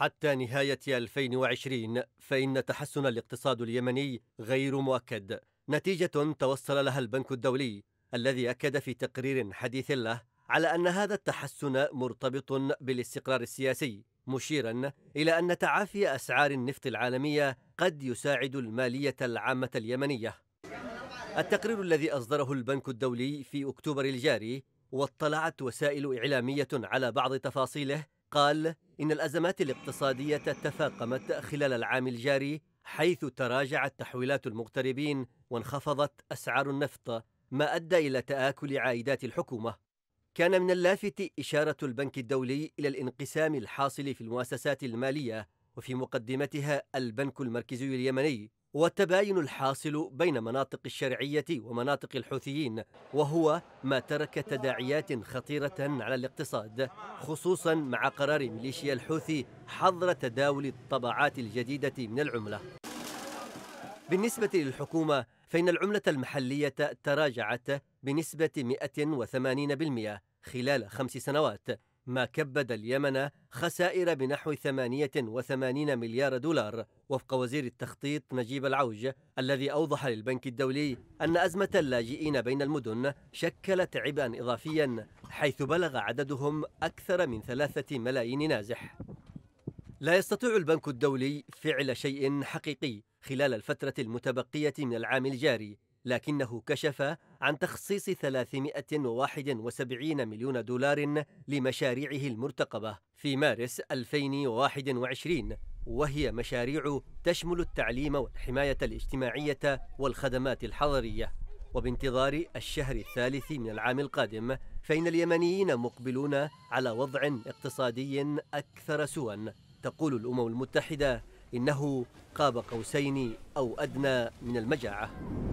حتى نهاية 2020 فإن تحسن الاقتصاد اليمني غير مؤكد نتيجة توصل لها البنك الدولي الذي أكد في تقرير حديث له على أن هذا التحسن مرتبط بالاستقرار السياسي مشيرا إلى أن تعافي أسعار النفط العالمية قد يساعد المالية العامة اليمنية التقرير الذي أصدره البنك الدولي في أكتوبر الجاري واطلعت وسائل إعلامية على بعض تفاصيله قال إن الأزمات الاقتصادية تفاقمت خلال العام الجاري حيث تراجعت تحويلات المغتربين وانخفضت أسعار النفط ما أدى إلى تآكل عائدات الحكومة كان من اللافت إشارة البنك الدولي إلى الانقسام الحاصل في المؤسسات المالية وفي مقدمتها البنك المركزي اليمني والتباين الحاصل بين مناطق الشرعية ومناطق الحوثيين وهو ما ترك تداعيات خطيرة على الاقتصاد خصوصا مع قرار ميليشيا الحوثي حظر تداول الطبعات الجديدة من العملة بالنسبة للحكومة فإن العملة المحلية تراجعت بنسبة 180% خلال خمس سنوات ما كبد اليمن خسائر بنحو 88 مليار دولار وفق وزير التخطيط نجيب العوج الذي أوضح للبنك الدولي أن أزمة اللاجئين بين المدن شكلت عبئا إضافيا حيث بلغ عددهم أكثر من ثلاثة ملايين نازح لا يستطيع البنك الدولي فعل شيء حقيقي خلال الفترة المتبقية من العام الجاري لكنه كشف عن تخصيص 371 مليون دولار لمشاريعه المرتقبة في مارس 2021 وهي مشاريع تشمل التعليم والحماية الاجتماعية والخدمات الحضرية وبانتظار الشهر الثالث من العام القادم فإن اليمنيين مقبلون على وضع اقتصادي أكثر سوءا تقول الأمم المتحدة إنه قاب قوسين أو أدنى من المجاعة